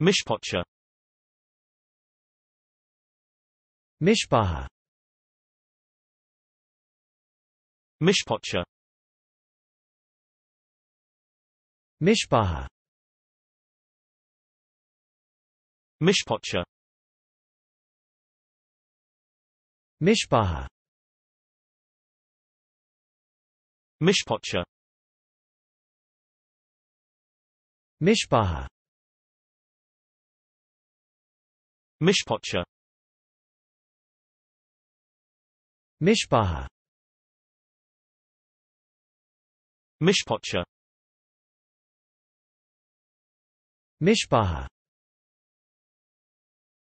Mishpacha Mishpaha Mishpacha Mishpaha Mishpacha Mishpaha Mishpacha Mishpaha Mishpacha Mishpaha Mishpacha Mishpaha